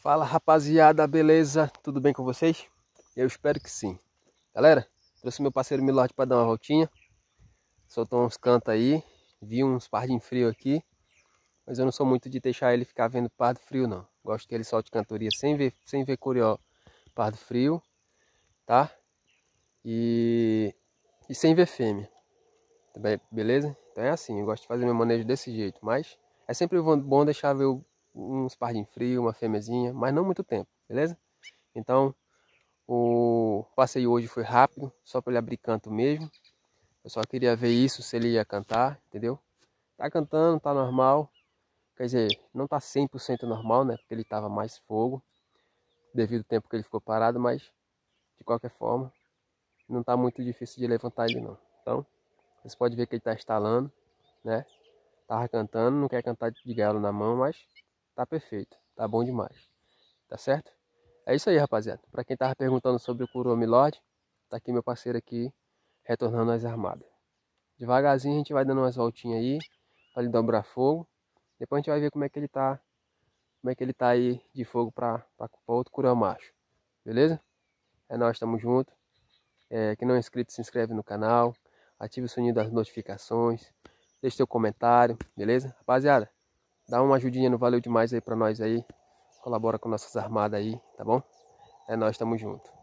Fala rapaziada, beleza? Tudo bem com vocês? Eu espero que sim. Galera, trouxe meu parceiro Milord para dar uma voltinha. Soltou uns cantos aí, vi uns pardinhos frios frio aqui. Mas eu não sou muito de deixar ele ficar vendo pardo frio não. Gosto que ele solte cantoria sem ver, sem ver curió pardo frio, tá? E, e sem ver fêmea. Beleza? Então é assim, eu gosto de fazer meu manejo desse jeito, mas é sempre bom deixar ver o uns par de frio, uma fêmeazinha, mas não muito tempo, beleza? Então, o passeio hoje foi rápido, só para ele abrir canto mesmo. Eu só queria ver isso, se ele ia cantar, entendeu? Tá cantando, tá normal. Quer dizer, não tá 100% normal, né? Porque ele tava mais fogo, devido ao tempo que ele ficou parado, mas de qualquer forma, não tá muito difícil de levantar ele não. Então, você pode ver que ele tá estalando, né? Tava cantando, não quer cantar de galo na mão, mas tá perfeito, tá bom demais. Tá certo? É isso aí, rapaziada. Para quem tava perguntando sobre o Kuromi Lord, tá aqui meu parceiro aqui retornando às armadas. Devagarzinho a gente vai dando umas voltinhas aí para ele dobrar fogo. Depois a gente vai ver como é que ele tá, como é que ele tá aí de fogo para outro Kuromacho, Beleza? É nós, tamo junto. É, quem não é inscrito, se inscreve no canal, ative o sininho das notificações, deixe seu comentário, beleza? Rapaziada, Dá uma ajudinha não Valeu Demais aí pra nós aí. Colabora com nossas armadas aí, tá bom? É nós, tamo junto.